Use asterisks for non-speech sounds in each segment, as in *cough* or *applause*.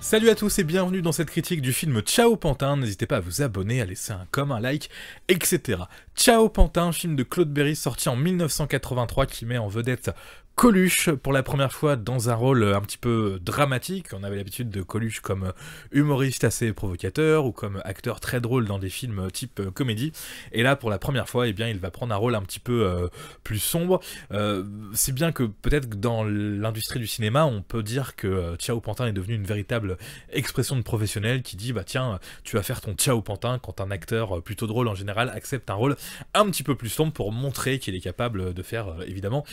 Salut à tous et bienvenue dans cette critique du film Ciao Pantin, n'hésitez pas à vous abonner, à laisser un comme, un like, etc. Ciao Pantin, film de Claude Berry sorti en 1983 qui met en vedette Coluche pour la première fois dans un rôle un petit peu dramatique. On avait l'habitude de Coluche comme humoriste assez provocateur ou comme acteur très drôle dans des films type comédie. Et là, pour la première fois, eh bien, il va prendre un rôle un petit peu euh, plus sombre. Euh, c'est bien que peut-être que dans l'industrie du cinéma, on peut dire que euh, Ciao Pantin est devenu une véritable expression de professionnel qui dit bah tiens, tu vas faire ton Ciao Pantin quand un acteur plutôt drôle en général accepte un rôle un petit peu plus sombre pour montrer qu'il est capable de faire évidemment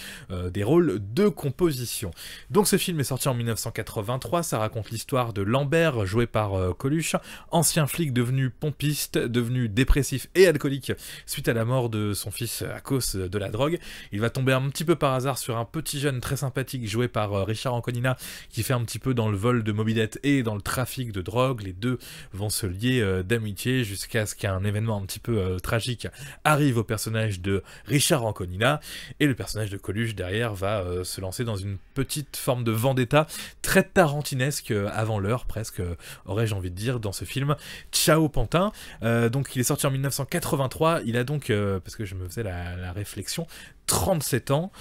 des rôles de composition. Donc ce film est sorti en 1983, ça raconte l'histoire de Lambert, joué par euh, Coluche, ancien flic devenu pompiste, devenu dépressif et alcoolique suite à la mort de son fils à cause de la drogue. Il va tomber un petit peu par hasard sur un petit jeune très sympathique joué par euh, Richard Anconina qui fait un petit peu dans le vol de mobilette et dans le trafic de drogue. Les deux vont se lier euh, d'amitié jusqu'à ce qu'un événement un petit peu tragique arrive au personnage de Richard Anconina et le personnage de Coluche derrière va euh, se lancer dans une petite forme de vendetta très tarantinesque euh, avant l'heure presque, euh, aurais-je envie de dire, dans ce film. Ciao Pantin. donc il est sorti en 1983. Il a donc, parce que je me faisais la, réflexion, 37 ans.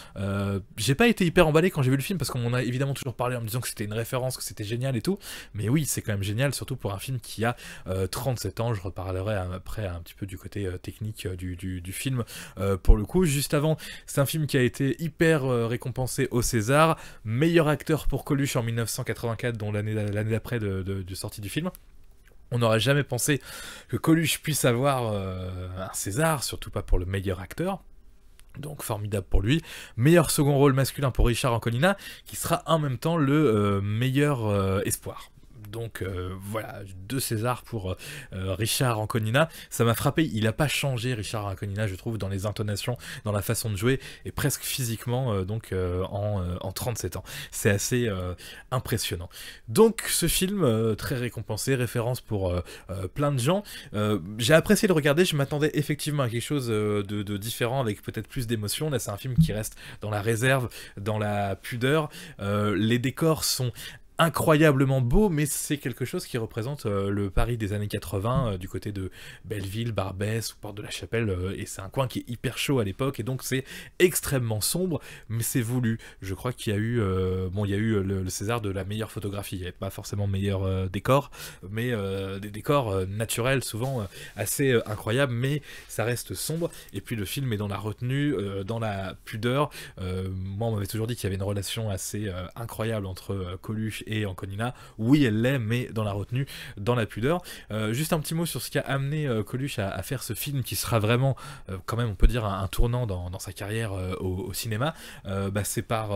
j'ai pas été hyper emballé quand j'ai vu le film parce qu'on m'en a évidemment toujours parlé en me disant que c'était une référence, que c'était génial et tout. Mais oui, c'est quand même génial, surtout pour un film qui a 37 ans. Je reparlerai après un petit peu du côté technique du film pour le coup. Juste avant, c'est un film qui a été hyper récompensé Penser au César, meilleur acteur pour Coluche en 1984, dont l'année d'après de, sortie du film. On n'aurait jamais pensé que Coluche puisse avoir euh, un César, surtout pas pour le meilleur acteur. Donc formidable pour lui. Meilleur second rôle masculin pour Richard Ancolina, qui sera en même temps le euh, meilleur euh, espoir donc euh, voilà, deux Césars pour euh, euh, Richard Anconina. Ça m'a frappé, il n'a pas changé Richard Anconina, je trouve, dans les intonations, dans la façon de jouer, et presque physiquement, donc en, 37 ans. C'est assez impressionnant. Donc ce film, très récompensé, référence pour plein de gens. J'ai apprécié le regarder, je m'attendais effectivement à quelque chose de, de différent, avec peut-être plus d'émotion. Là, c'est un film qui reste dans la réserve, dans la pudeur. les décors sont incroyablement beau, mais c'est quelque chose qui représente euh, le Paris des années 80 euh, du côté de Belleville, Barbès ou Porte de la Chapelle, euh, et c'est un coin qui est hyper chaud à l'époque, et donc c'est extrêmement sombre, mais c'est voulu. Je crois qu'il y a eu, bon, il y a eu le, César de la meilleure photographie, il n'y avait pas forcément meilleur décor, mais des décors naturels souvent assez incroyables, mais ça reste sombre, et puis le film est dans la retenue, dans la pudeur. moi, on m'avait toujours dit qu'il y avait une relation assez incroyable entre Coluche et en oui, elle l'est, mais dans la retenue, dans la pudeur. Euh, juste un petit mot sur ce qui a amené euh, Coluche à, faire ce film qui sera vraiment, euh, quand même, on peut dire, un, tournant dans, sa carrière au, cinéma. Bah, c'est par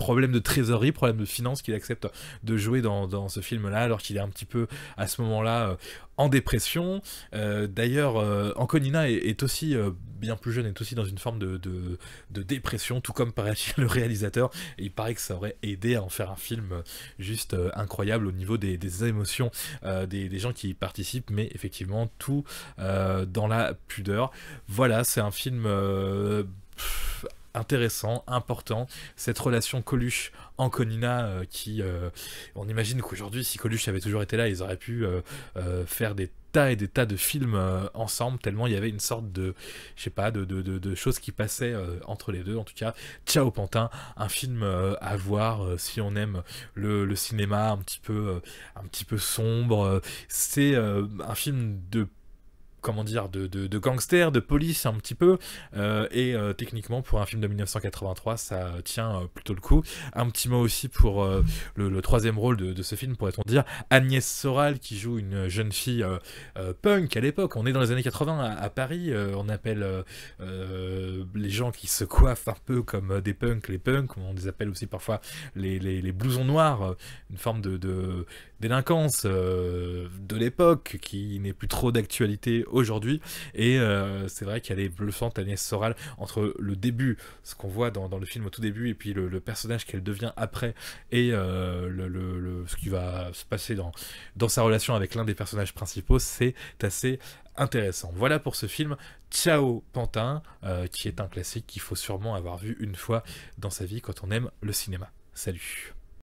problème de trésorerie, problème de finances qu'il accepte de jouer dans, ce film-là, alors qu'il est un petit peu à ce moment-là euh, en dépression. Euh, d'ailleurs, euh, Anconina est, aussi bien plus jeune, est aussi dans une forme de, dépression, tout comme paraît *laughs* le réalisateur. il paraît que ça aurait aidé à en faire un film juste incroyable au niveau des, émotions des, des, gens qui y participent, mais effectivement tout dans la pudeur. Voilà, c'est un film intéressant, important, cette relation Coluche Anconina euh, qui euh, on imagine qu'aujourd'hui si Coluche avait toujours été là, ils auraient pu euh, faire des tas et des tas de films ensemble tellement il y avait une sorte de je sais pas de, de, choses qui passaient entre les deux en tout cas ciao pantin un film à voir si on aime le, cinéma un petit peu un petit peu sombre c'est un film de comment dire, de, de, de, gangsters, de police un petit peu. Euh, et euh, techniquement, pour un film de 1983, ça tient euh, plutôt le coup. Un petit mot aussi pour le, troisième rôle de, ce film, pourrait-on dire, Agnès Soral, qui joue une jeune fille punk à l'époque. On est dans les années 80 à, Paris, on appelle les gens qui se coiffent un peu comme des punks, les punks, on les appelle aussi parfois les, les, blousons noirs, une forme de, délinquance de l'époque qui n'est plus trop d'actualité aujourd'hui. Et euh, c'est vrai qu'elle est bluffante, Agnès Soral, entre le début, ce qu'on voit dans, le film au tout début, et puis le, personnage qu'elle devient après, et euh, le, ce qui va se passer dans, dans sa relation avec l'un des personnages principaux, c'est assez intéressant. Voilà pour ce film. Ciao Pantin, euh, qui est un classique qu'il faut sûrement avoir vu une fois dans sa vie quand on aime le cinéma. Salut